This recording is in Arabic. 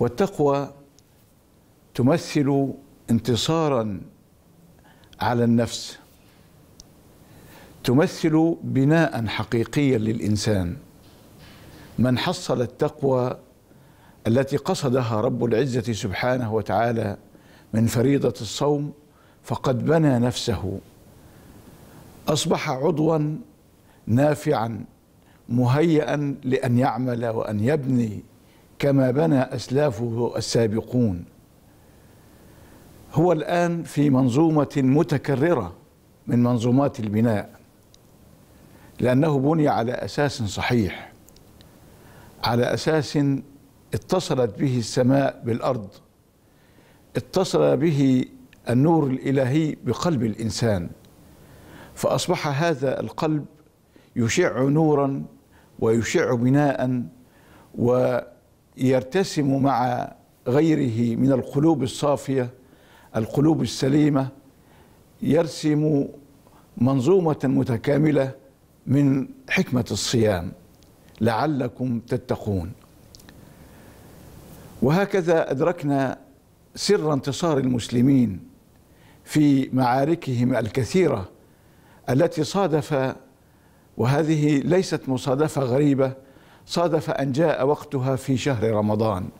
والتقوى تمثل انتصارا على النفس تمثل بناء حقيقيا للانسان من حصل التقوى التي قصدها رب العزه سبحانه وتعالى من فريضه الصوم فقد بنى نفسه اصبح عضوا نافعا مهيئا لان يعمل وان يبني كما بنى أسلافه السابقون هو الآن في منظومة متكررة من منظومات البناء لأنه بني على أساس صحيح على أساس اتصلت به السماء بالأرض اتصل به النور الإلهي بقلب الإنسان فأصبح هذا القلب يشع نورا ويشع بناء و يرتسم مع غيره من القلوب الصافيه القلوب السليمه يرسم منظومه متكامله من حكمه الصيام لعلكم تتقون وهكذا ادركنا سر انتصار المسلمين في معاركهم الكثيره التي صادف وهذه ليست مصادفه غريبه صادف أن جاء وقتها في شهر رمضان